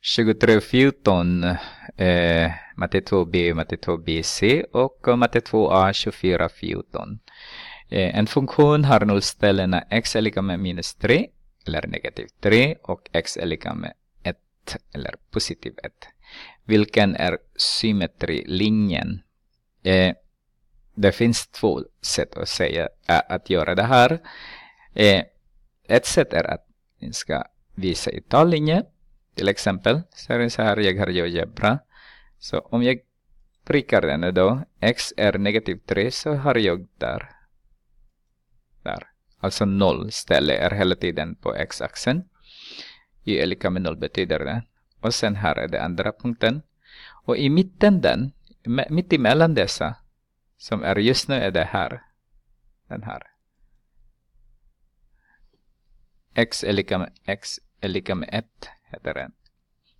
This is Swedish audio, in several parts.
2314 eh, matte 2b, matte 2bc och matte 2a 2414. Eh, en funktion har nollställena x är lika med minus 3 eller negativ 3 och x är lika med 1 eller positiv 1. Vilken är symmetrilinjen? Eh, det finns två sätt att, säga, äh, att göra det här. Eh, ett sätt är att ni ska visa i tallinjen till exempel, så är det så här, jag har ju Jebra. Så om jag prickar den då, x är negativ 3 så har jag där. Där. Alltså noll ställe är hela tiden på x-axeln. Y är lika med noll betyder det. Och sen här är den andra punkten. Och i mitten den, mitt emellan dessa, som är just nu är det här. Den här. x är lika med x är lika med 1 heter den.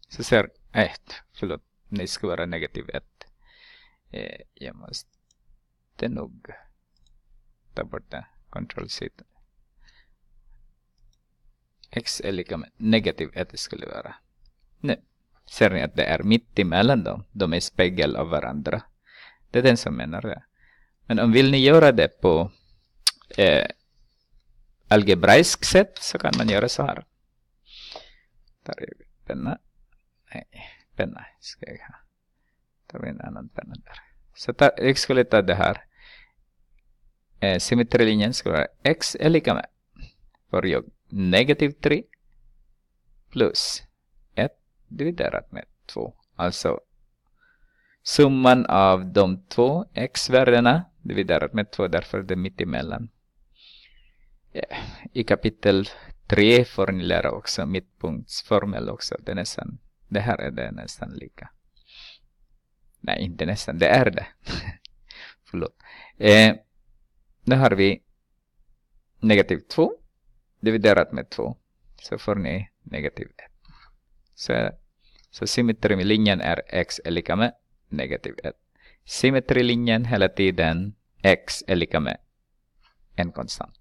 Säsong 1, förlåt, det ska vara negativ 1. Eh, jag måste nog ta bort den, control C. X är lika med negativ 1 skulle vara. Nu ser ni att det är mitt emellan dem. De är spegel av varandra. Det är den som menar det. Men om vill ni göra det på eh, algebraisk sätt så kan man göra så här. Tarjoako penna? Ei, penna ska jag ha. Tar vi en annan penna där. Så ta, jag skulle ta det här. Eh, symmetrilinjen skulle vara x är lika med. För jag negativ 3 plus 1 dividerat med 2. Alltså summan av de två x-värdena dividerat med 2 därför det är mitt emellan. I kapitel tre formulerar också mittpunktsformel också. Det, är nästan, det här är det nästan lika. Nej, inte nästan, det är det. Förlåt. Eh, nu har vi negativ 2 dividerat med 2. Så får ni negativ 1. Så, så symmetrilinjen är x är lika med negativ 1. Symmetrilinjen hela tiden x är lika med en konstant.